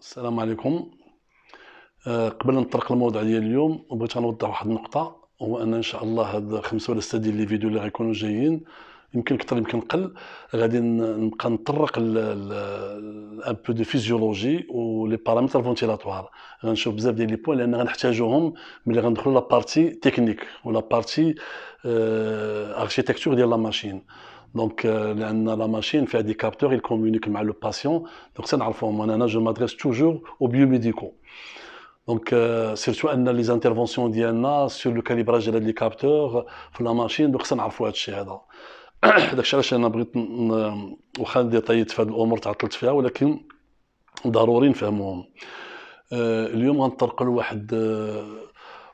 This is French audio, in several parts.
السلام عليكم أه قبل نطرق الموضوع ديال اليوم بغيت نوضح واحد النقطه هو ان ان شاء الله هاد خمسه ولا سته ديال لي فيديو اللي غيكونوا جايين يمكن كثر يمكن قل غادي نبقى نطرق ان بو دو فيزيولوجي و لي بارامتر فونتيلاتوار غنشوف بزاف ديال لي بوين لان غنحتاجوهم ملي غندخلوا لابارتي تكنيك ولا بارتي اركيتكتور آه، ديال لا ماشين دونك euh, لان لا ماشين فيها دي كابتور يل كومونيك مع لو باسيون دونك سنعرفهم انا جو مادريس توجور او ميديكو دونك سيرتو ان لي زانترفونسيون ديالنا سور لو كاليبراج ديال لي كابتور في لا ماشين دونك سنعرفوا هذا الشيء هذا داكشي علاش انا بغيت واخا ندير طيت في هذه الامور تعطلت فيها ولكن ضروري نفهموهم آه، اليوم غنطرق لواحد آه،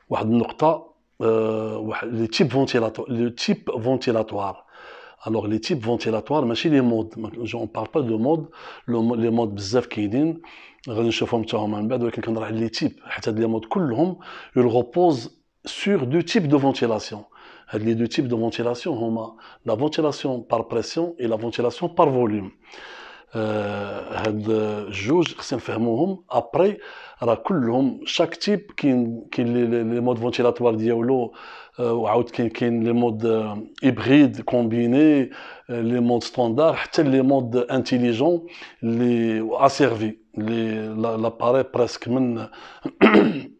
واحد النقطه آه، واحد لي تيب فونتيلاتوار لو تيب فونتيلاتوار Alors les types ventilatoires, mais les modes, on ne parle pas de modes, les modes bizarres qui sont les types, ils reposent sur deux types de ventilation. Les deux types de ventilation, la ventilation par pression et la ventilation par volume. Euh, après, chaque type qui les modes ventilatoires, وعاود euh, كاين كاين لي مود ايبريد كومبيني لي مود ستاندار حتى لي مود انتيليجون لي اسيرفي لي لاباري بريسك من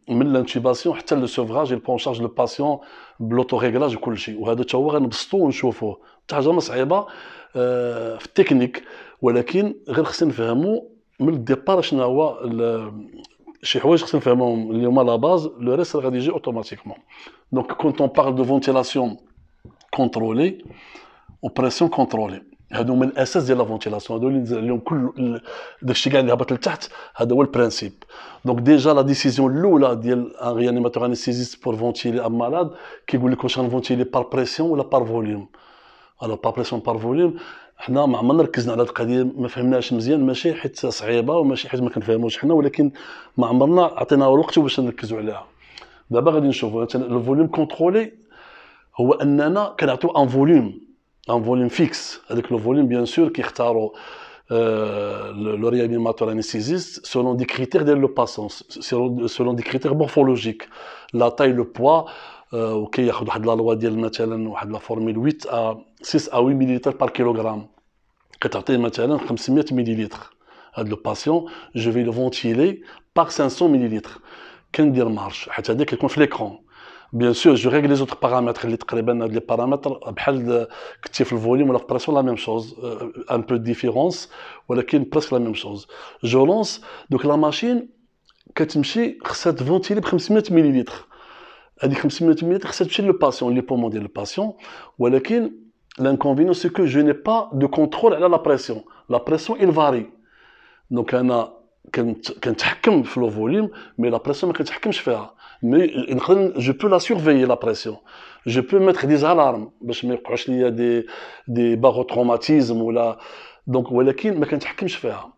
من لانتيباسيون حتى لو سوفراج يلبون شارج لو باسيون بلوتو ريغلاج وكلشي وهذا حتى هو غنبسطو ونشوفوه حتى حاجه ما صعيبه euh, في التكنيك ولكن غير خصنا نفهموا من الديبار شنو هو Chez OJC, un le reste est rédigé automatiquement. Donc, quand on parle de ventilation contrôlée, ou pression contrôlée, c'est de la ventilation, un principe. Donc, déjà, la décision, réanimateur anesthésiste pour ventiler un malade, pression par حنا ما عمرنا ركزنا على هذه القضيه ما فهمناش مزيان ماشي حيت صعيبه وماشي حيت ما كنفهموش حنا ولكن ما عمرنا عطينا الوقت باش نركزوا عليها دابا غادي نشوفوا مثلا لو فوليوم كونترولي هو اننا كنعطيو ان فوليوم ان فوليوم فيكس هذاك لو فوليوم بيان سور كيختاروا آه، لو ريانيماتور انيسيزيست سولون دي كريتير ديال لو باسونس سولون دي كريتير مورفولوجيك لا تاي لو بوا وكياخذ واحد لا لوا ديال مثلا واحد لا فورميل 8 ا 6 à 8 millilitres par kilogramme. Quand maintenant 500 ml. Le patient, je vais le ventiler par 500 ml. Quand il marche, c'est-à-dire qu'il l'écran. Bien sûr, je règle les autres paramètres. Les paramètres, euh, le volume ou la pression, la même chose. Euh, un peu de différence, mais presque la même chose. Je lance, donc la machine, quand tu ventiler par 500 ml. Elle 500 ml, ça le patient, les poumons le patient. Mais L'inconvénient, c'est que je n'ai pas de contrôle sur la pression. La pression, elle varie. Donc, on a quand le volume, mais la pression, je ne peux faire. Mais je peux la surveiller, la pression. Je peux mettre des alarmes. Parce que je qu'il y a des, des barres Ou là. Donc, je ne peux pas faire.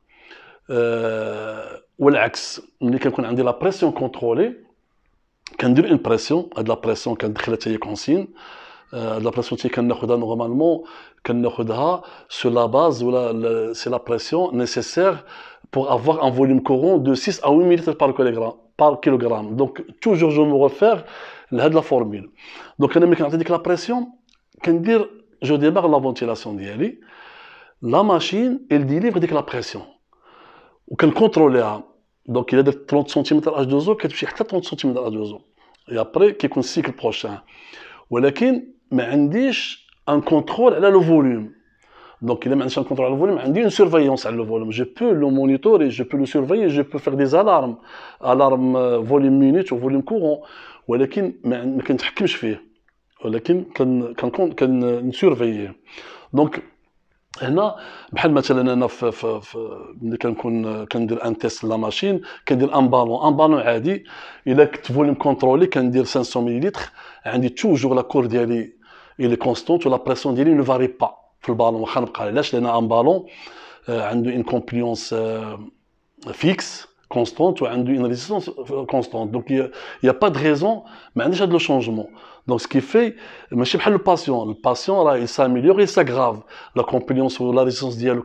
Au l'axe. Quand on a la pression contrôlée, quand on a une pression, on de la pression, quand on a consigne, euh, la pression qui est normalement, sur la base ou c'est la pression nécessaire pour avoir un volume courant de 6 à 8 ml par kilogramme. Donc, toujours je me refaire à la formule. Donc, quand on dit que la pression, dire, je démarre la ventilation la machine, elle délivre la pression. Ou qu'elle contrôle Donc, il y a 30 cm H2O, qui 30 cm H2O. Et après, y a un cycle prochain. ما عنديش ان كونترول على لو فوليوم دونك الا ما عنديش ان كونترول على لو فوليوم عندي اون سيرفيونس على لو فوليوم جو بو لو مونيتوري جو بو لو سيرفي جو بو فيغ دي زالارم الارم فوليوم مينيت وفوليوم كورون ولكن ما كنتحكمش فيه ولكن كنكون كنسيرفييه دونك هنا بحال مثلا انا في في في ملي كنكون كندير ان تيست لا ماشين كندير ان بالون ان بالون عادي الا كنت فوليوم كونترولي كندير 500 مليلتر عندي توجور لا كور ديالي il est constant la pression il ne varie pas le y a un euh, il a ballon une compliance euh, fixe constante ou une résistance euh, constante donc il n'y a, pas de raison mais déjà de le changement donc ce qui fait sais pas le patient le patient il s'améliore et s'aggrave la compliance ou la résistance ديالو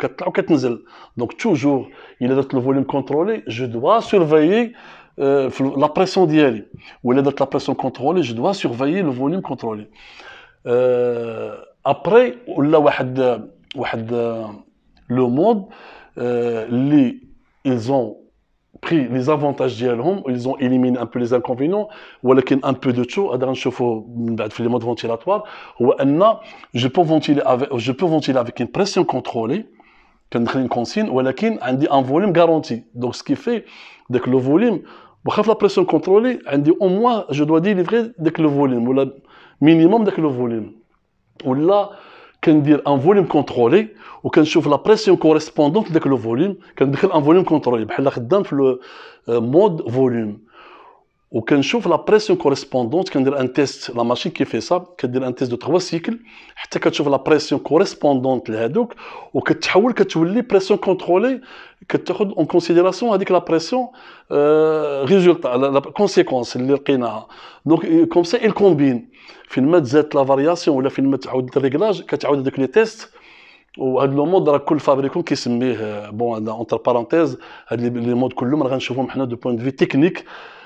donc toujours il a le volume contrôlé je dois surveiller la pression il est d'être la pression contrôlée je dois surveiller le volume contrôlé euh, après ولا واحد واحد لو مود اللي ils pris les avantages ديالهم ils ont éliminé un peu les inconvénients ولكن un peu de tout قادر نشوفوا من بعد في les modes ventilatoires هو ان je peux ventiler avec je avec une pression contrôlée كندخل une consigne ولكن عندي un volume garanti donc ce qui fait que le volume واخا في لا بريسيون كونترولي عندي او موا جو دوا ديليفري داك لو فوليم ولا مينيموم داك لو فوليم ولا كندير ان فوليوم كونترولي وكنشوف لا بريسيون كوريسبوندونت داك لو فوليوم كندخل ان فوليوم كونترولي بحال خدام في لو مود فوليم وكنشوف لا بريسيون كوريسبوندونت كندير ان تيست لا ماشين كيفي سا كدير ان تيست دو 3 سيكل حتى كتشوف لا بريسيون كوريسبوندونت لهذوك وكتحول كتولي بريسيون كونترولي كتاخد اون كونسيديراسيون هذيك لا بريسيون آه، ريزولتا لا كونسيكونس اللي لقيناها دونك كوم سا il كومبين فين ما تزادت لا فارياسيون ولا فين ما تعاود الريكلاج كتعاود هذوك لي تيست وهذا لو مود راه كل فابريكون كيسميه بون اونتر بارونتيز هاد لي مود كلهم راه غنشوفهم حنا دو بوين دو في تكنيك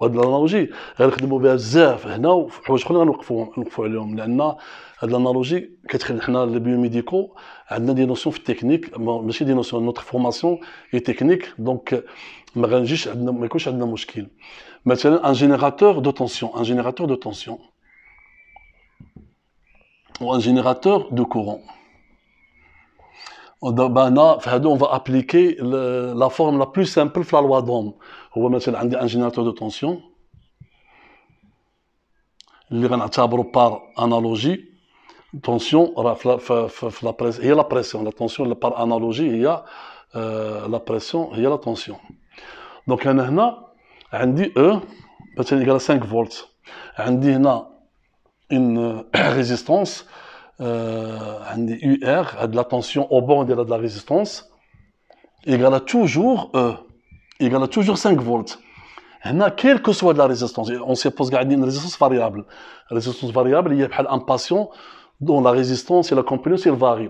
وهاد الانالوجي غنخدموا بها بزاف هنا حوايج اخرين غنوقفوا نوقفوا عليهم لان هاد الانالوجي كتخلي حنا لي ميديكو عندنا دي نوسيون في التكنيك ماشي دي نوسيون نوتر فورماسيون هي تكنيك دونك ما غنجيش عندنا ما يكونش عندنا مشكل مثلا ان جينيراتور دو تونسيون ان جينيراتور دو تونسيون ou un générateur de courant. Ben on va appliquer la forme la plus simple de la loi d'Ohm. On va mettre un générateur de tension. Il va غنعتبروا par analogie tension la pression la pression la tension par analogie a euh, la pression a la tension donc E E, c'est égal à 5 volts. on a une euh, résistance euh, un UR, de la tension au bord de la résistance, égale à toujours euh, toujours 5 volts. quelle que soit de la résistance, on suppose qu'il y a une résistance variable. La résistance variable, il y a un patient dont la résistance et la compétence il varient.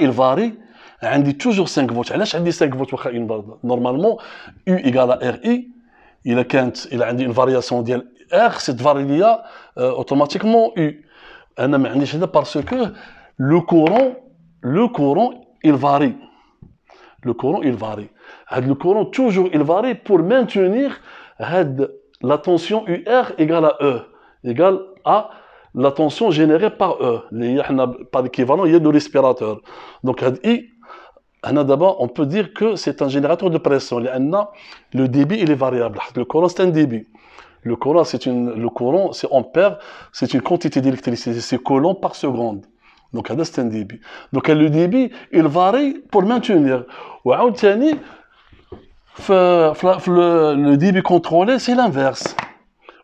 il varie, a toujours 5 volts. il normalement, U égale à RI, il y a une variation de R, cette variation euh, automatiquement U parce que le courant il varie le courant il varie le courant toujours il varie pour maintenir la tension UR égale à E égale à la tension générée par E اللي حنا par l'équivalent, il y a le respirateur donc I d'abord, on peut dire que c'est un générateur de pression. Le débit, il est variable. Le courant, c'est un débit. Le courant, c'est une, le courant, c'est ampère, c'est une quantité d'électricité, c'est coulomb par seconde. Donc, c'est un débit. Donc, le débit, il varie pour maintenir. Ou le débit contrôlé, c'est l'inverse.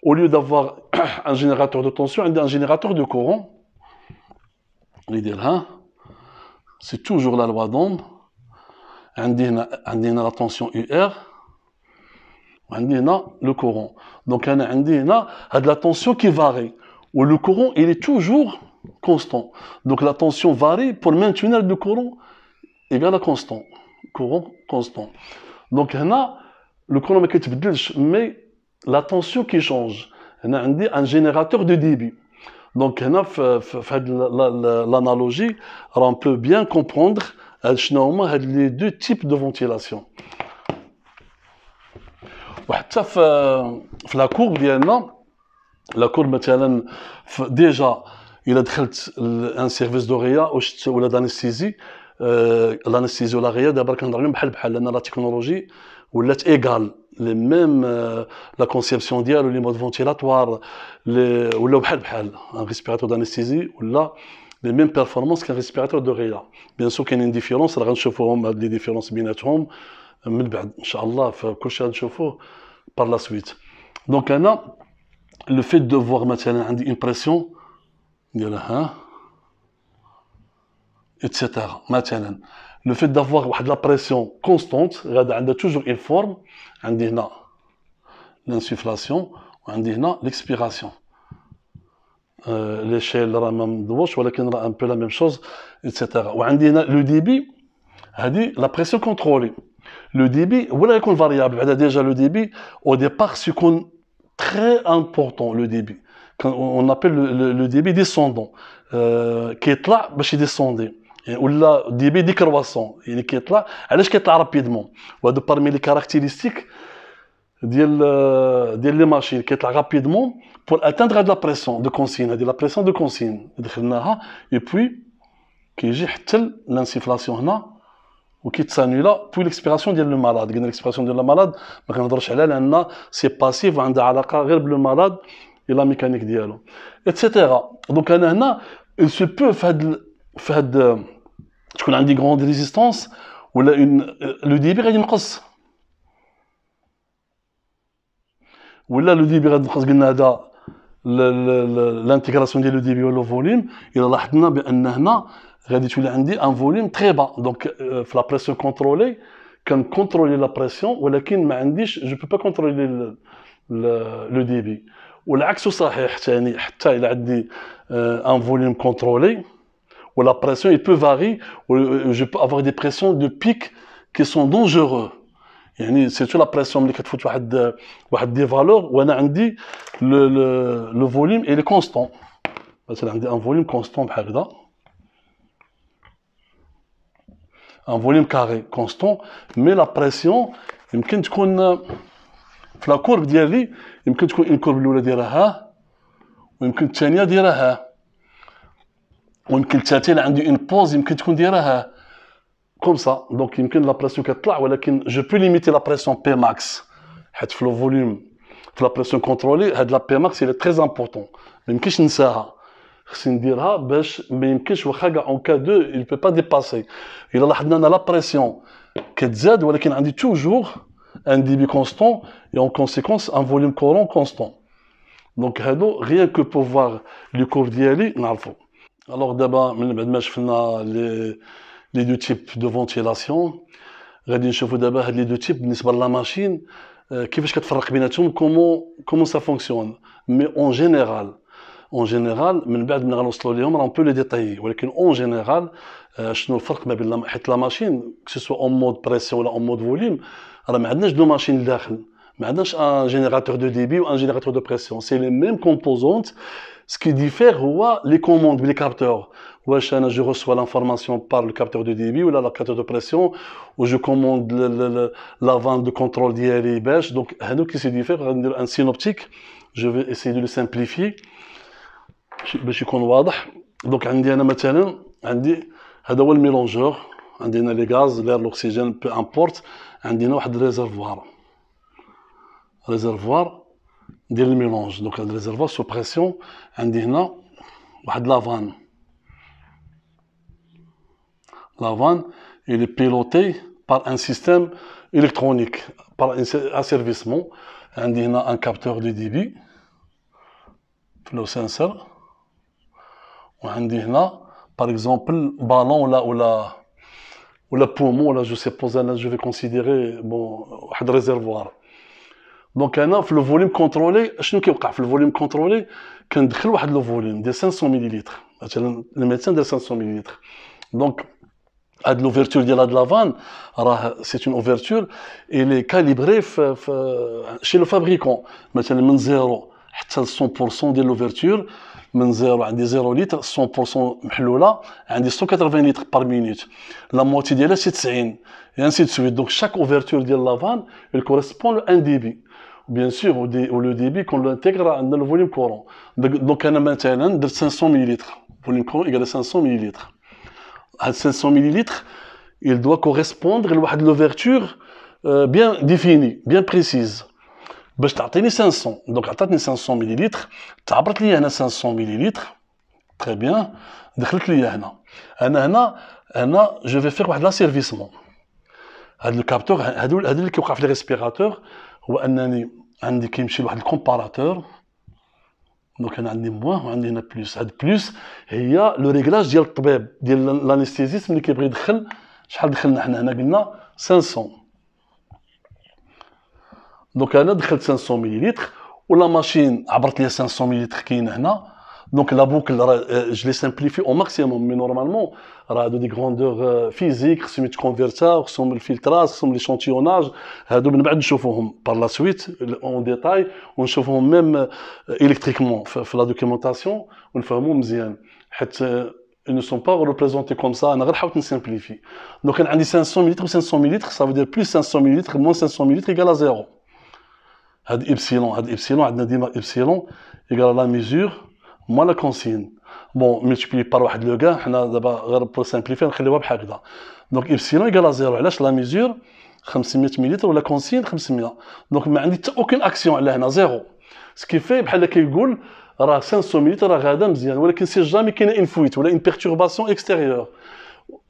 Au lieu d'avoir un générateur de tension, on a un générateur de courant. Hein. C'est toujours la loi d'onde. On a la tension UR. On a le courant. Donc, a de la tension qui varie. Où le courant, il est toujours constant. Donc, la tension varie pour maintenir le courant égal à constant. Courant constant. Donc, a le courant mais la tension qui change. On a un générateur de débit. Donc, l'analogie, on peut bien comprendre les deux types de ventilation. وحتى في في لاكورب ديالنا لاكورب مثلا ديجا الا دخلت ان سيرفيس دوريا وشت ولا دانستيزي آه لانستيزي ولا غيا دابا كنهضر عليهم بحال بحال لان لا تكنولوجي ولات ايكال لي ميم لا كونسيبسيون ديالو لي مود فونتيلاتوار ولاو بحال بحال ان ريسبيراتور دانستيزي ولا لي ميم بيرفورمانس كان ريسبيراتور دوغيا بيان سو كاينين ديفيرونس راه غنشوفوهم هاد لي ديفيرونس بيناتهم Mille Donc le fait d'avoir maintenant une pression, etc. le fait d'avoir de la pression constante, on est toujours informe. On dit l'insufflation, l'expiration. Euh, l'échelle la même chose, là un peu la même chose, etc. le débit, dit la pression contrôlée le débit, voilà qu'on variable, eh il a déjà le débit, au départ, c'est qu'on très important, le débit. on appelle le, débit descendant. Euh, qui est là, bah, je suis descendu. Ou là, débit décroissant. Il est là, il est là rapidement. Bah, parmi les caractéristiques des euh, la machines, qui est là rapidement, pour atteindre de la pression de consigne, la pression de consigne. Et puis, qui a l'insufflation, là, hein. وكي بوي ليكسبيراسيون ديال لو مالاد قلنا ليكسبيراسيون ديال لو مالاد ما كنهضرش عليها لان سي باسيف وعندها علاقه غير بلو اي لا ميكانيك ديالو اتسيتيرا دونك انا هنا سو بو في هاد في هاد تكون عندي غروند ريزيستونس ولا اون لو ديبي غادي ينقص ولا لو ديبي غادي ينقص قلنا هذا الانتيغراسيون ديال لو ديبي ولا فوليم الا لاحظنا بان هنا dit un volume très bas. Donc, euh, la pression contrôlée, quand contrôler la pression, je ne peux pas contrôler le, le, débit. Ou y dit euh, un volume contrôlé, où la pression il peut varier, euh, je peux avoir des pressions de pic qui sont dangereuses. C'est sur la pression, mais de des valeurs, on le volume est constant. C'est un volume constant, un volume carré constant, mais la pression, il peut être dans la courbe de il peut être une courbe l'oula dira ou il peut être dira ha, ou il peut être une pause, il peut dira ha, comme ça, donc il peut la pression qui est là, mais je peux limiter la pression P max, flow volume, la pression contrôlée, la P max, est très important, mais il peut l'oublier. Il ne peut pas dépasser. Il a la pression qui est z, qui a toujours un débit constant et en conséquence un volume courant constant. Donc, rien que pour voir le cours d'y aller, il faut. Alors, nous avons les deux types de ventilation. Nous avons les deux types de la machine. la machine. Nous avons de Comment ça fonctionne Mais en général, en général, je vais vous donner un peu de En général, je vais vous donner ma la machine, que ce soit en mode pression ou en mode volume. Je vais vous deux machines. Je un générateur de débit ou un générateur de pression. C'est les mêmes composantes. Ce qui diffère, c'est les commandes, les capteurs. Je reçois l'information par le capteur de débit ou par le capteur de pression. ou Je commande la l'avant de contrôle d'hier Donc, ce qui se diffère, c'est un synoptique. Je vais essayer de le simplifier. باش يكون واضح دونك عندي انا مثلا عندي هذا هو الميلونجور عندنا لي غاز لير لوكسيجين بي امبورت عندنا واحد ريزرفوار ريزرفوار ديال الميلونج دونك هاد ريزرفوار سو بريسيون عندي هنا واحد لافان لافان الي بيلوتي بار ان سيستيم الكترونيك بار ان سيرفيسمون عندي هنا كابتور capteur دي débit, فلو sensor. par exemple, le ballon ou la pomme, je sais pas, je vais considérer un réservoir. Donc, le volume contrôlé, je qui le volume contrôlé On a le volume de 500 millilitres, le médecin de 500 millilitres. Donc, à l'ouverture de la vanne, c'est une ouverture, et elle est calibrée chez le fabricant. Maintenant, c'est de 0 de l'ouverture. من زيرو عندي 0 لتر 100% محلولة عندي 180 لتر بار minute. La موتي ديالها شي 90 ainsi de suite donc chaque ouverture de vanne, elle correspond à un débit bien sûr au, le débit qu'on l'intègre dans le volume courant donc on a maintenant 500 le volume courant égal à 500 ml. À 500 ml, il doit correspondre à l'ouverture ouverture euh, bien définie bien précise باش تعطيني 500 دونك عطاتني 500 مليلتر تعبرت لي هنا 500 مليلتر تري بيان دخلت لي هنا انا هنا هنا جو في فيغ واحد لاسيرفيسمون هاد الكابتور هادو هادو اللي كيوقع في لي ريسبيراتور هو انني عندي كيمشي لواحد الكومباراتور دونك انا عندي موان وعندي هنا بلوس هاد بلوس هي لو ريغلاج ديال الطبيب ديال لانستيزيست ملي كيبغي يدخل شحال دخلنا حنا هنا قلنا 500 Donc, on a 500 ml, et la machine a 500 ml qui est là. Donc, la boucle, euh, je les simplifie au maximum, mais normalement, il y a des grandeurs euh, physiques, comme le converter, comme le filtrage, l'échantillonnage. on va par la suite, en détail, ou on chauffe même euh, électriquement. Dans la documentation, on va faire bien. Ils ne sont pas représentés comme ça, on va simplifier. Donc, on a 500 ml ou 500 ml, ça veut dire plus 500 ml, moins 500 ml, égal à zéro. هاد إبسيلون هاد إبسيلون عندنا ديما إبسيلون إيكال لا ميزور موا لا كونسين بون ملتيبلي بار واحد لوكا حنا دابا غير بور سامبليفي نخليوها بحال هكذا دونك إبسيلون إيكال زيرو علاش لا ميزور 500 مليتر ولا كونسين 500 دونك ما عندي حتى اوكين اكسيون على هنا زيرو سكي في بحال كيقول راه 500 مليتر راه غادا مزيان ولكن سي جامي كاينه ان فويت ولا ان بيرتورباسيون اكستيريور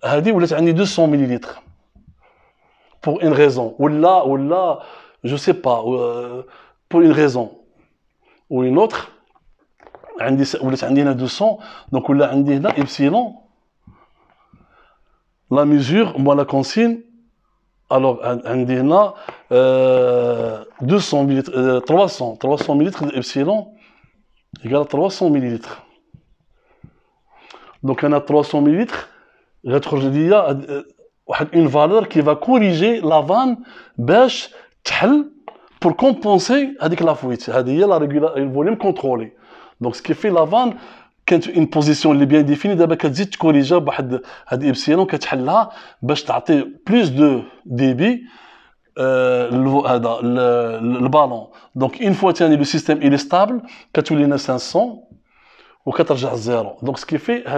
هادي ولات عندي 200 مليتر بور ان ريزون ولا ولا je sais pas, euh, pour une raison ou une autre, ولات de 200 donc ولا عندي epsilon la mesure moi la consigne alors عندي هنا 200 euh, millilitres 300 euh, 300 millilitres d'epsilon égale 300 millilitres donc on a 300 millilitres il ليا une valeur qui va corriger la vanne bêche pour compenser la fuite, il y a le volume contrôlé. Donc, ce qui fait que la vanne, quand une position est bien définie, il y a un petit corrigé, il y il y a plus de débit, euh, euh, le ballon. Donc, une fois que le système est stable, il y a 500 ou 0, donc ce qui fait que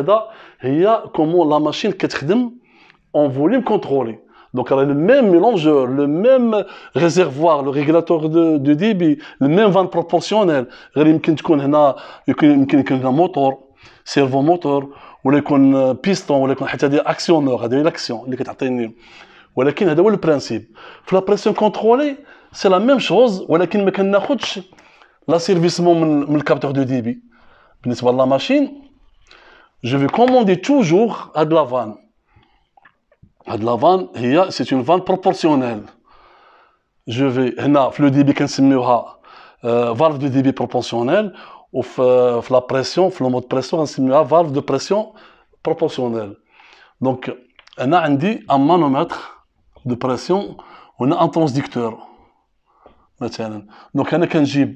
la machine est en volume contrôlé. Donc elle a le même mélangeur, le même réservoir, le régulateur de débit, le même vanne proportionnel, Elle a peut être là, il moteur, un moteur, servomoteur ou le euh, piston ou a cette actionneur, cette action Elle a donne. Mais c'est le principe. Pour la pression contrôlée, c'est la même chose, mais on ne prend pas la de le capteur de débit. Pour la machine, je vais commander toujours à de la vanne. Ah, de la vanne c'est une vanne proportionnelle. Je vais en le débit qui est euh, Valve de débit proportionnelle ou euh, la pression, le mode pression qui est Valve de pression proportionnelle. Donc on a un manomètre de pression. On a un transducteur Donc on a un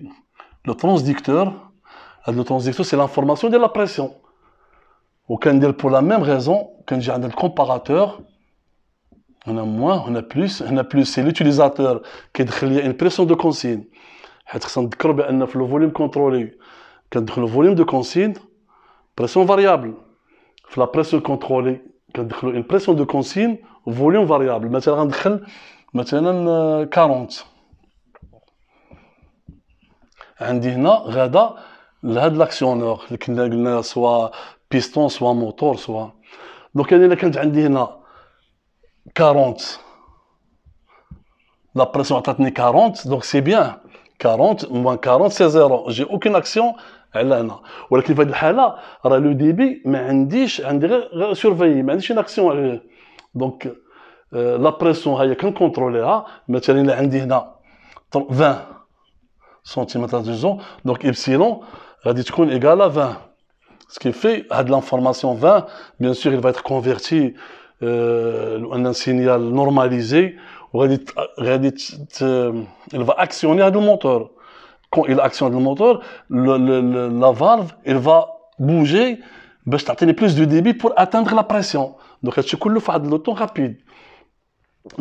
le transducteur. Le transducteur c'est l'information de la pression. pour la même raison, on a un comparateur. هنا موان هنا بلوس هنا بلوس سي لوتيليزاتور كيدخل ليا اون بريسيون دو كونسين حيت خصنا نذكر بان في لو فوليوم كونترولي كندخلو فوليوم دو كونسين بريسيون فاريابل في لا بريسيون كونترولي كندخلو اون بريسيون دو كونسين فوليوم فاريابل مثلا غندخل مثلا 40 عندي هنا غدا لهاد لاكسيونور اللي كنا قلنا سوا بيستون سوا موتور سوا دونك انا الا كانت عندي هنا 40. La pression atteint 40, donc c'est bien. 40 moins 40, c'est 0. J'ai aucune action. Elle a un. Ou la a le débit, mais un dish, un surveillé, mais une action. Donc, euh, la pression, il y a qu'un contrôle. Mais il y 20 cm d'horizon. Donc, epsilon, y est égal à 20. Ce qui fait, il y a de l'information 20. Bien sûr, il va être converti. Euh, un signal normalisé euh, il va actionner le moteur quand il actionne le moteur la valve il va bouger pour ben, atteindre plus de débit pour atteindre la pression donc elle tout le fait de temps rapide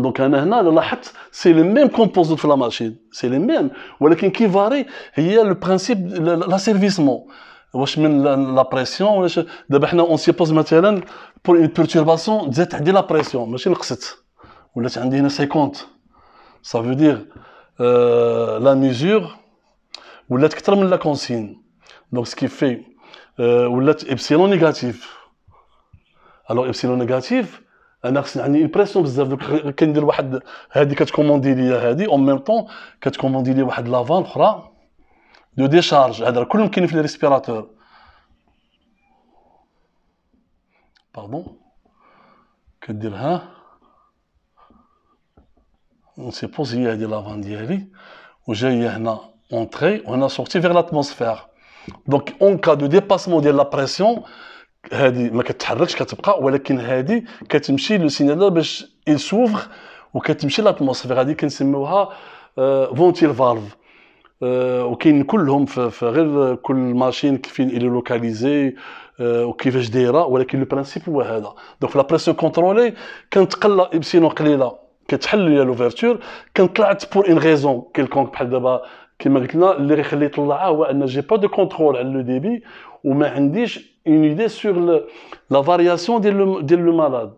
donc c'est le même composant de la machine c'est le même qui varie il y a le principe de l'asservissement. واش من لا بريسيون ولا دابا حنا اون سيبوز مثلا بور اون بيرتورباسيون تزاد عندي لا بريسيون ماشي نقصت ولات عندي هنا 50 سا فو دير لا ميزور ولات كثر من لا كونسين دونك سكي في ولات ايبسيلون نيجاتيف الوغ ايبسيلون نيجاتيف انا خصني عندي اون بريسيون بزاف دوك كندير واحد هادي كتكوموندي ليا هادي اون ميم طون كتكوموندي ليا واحد لافان اخرى دو ديشارج هذا كلهم كاينين في الريسبيراتور باردون كدير اون سي بوزي هي هذه لافان ديالي وجايه هنا اونتري وهنا سورتي فيغ لاتموسفير دونك اون كا دو ديباسمون ديال لا بريسيون هذه ما كتحركش كتبقى ولكن هذه كتمشي لو سينال باش يسوفر وكتمشي لاتموسفير هذه كنسميوها فونتيل euh, فالف آه، وكاين كلهم في غير كل ماشين فين الي لوكاليزي آه، وكيفاش دايره ولكن لو برينسيپ هو هذا دونك في لا بريسيون كونترولي كنتقلى ابسينون قليله كتحل لي لوفيرتور كان طلعت بور ان ريزون كيلكونك بحال دابا كما قلت لنا اللي غيخلي طلعها هو ان جي با دو كونترول على لو ديبي وما عنديش اون ايدي سور لا فارياسيون ديال ديال لو مالاد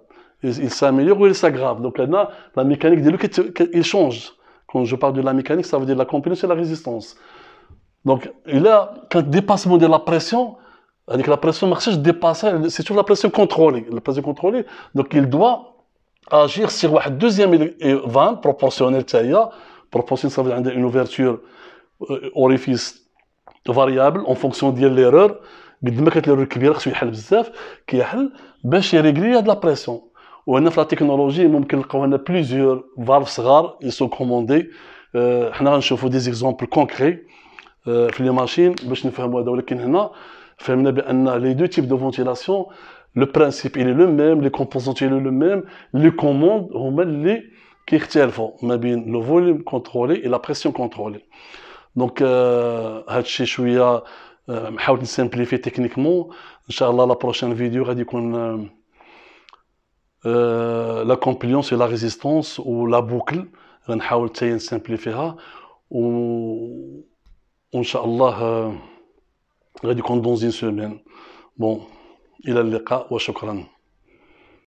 il s'améliore ou il s'aggrave donc هنا لا ميكانيك ديالو il change Quand je parle de la mécanique, ça veut dire la compétence et la résistance. Donc, il a un dépassement de la pression, avec la pression marchée, dépasse, c'est toujours la pression contrôlée. La pression contrôlée, donc il doit agir sur un deuxième vent proportionnel, proportionnel, ça veut dire une ouverture euh, orifice variable en fonction de l'erreur. mais ما ben, de la pression qui et dans la technologie, il y a plusieurs valves rares qui sont commandées. Maintenant, je vous fais des exemples concrets. Dans les machines, je vous fais une vidéo. Je vous fais Les deux types de ventilation, le principe est le même, les composantes sont les mêmes. Les commandes sont les qui sont les mêmes. Le volume contrôlé et la pression contrôlée. Donc, je vais simplifier techniquement. Inch'Allah, la prochaine vidéo, je vidéo. Euh, la compliance et la résistance ou la boucle on va essayer de simplifier ou inchallah euh, on va dans une semaine bon il a le cas wa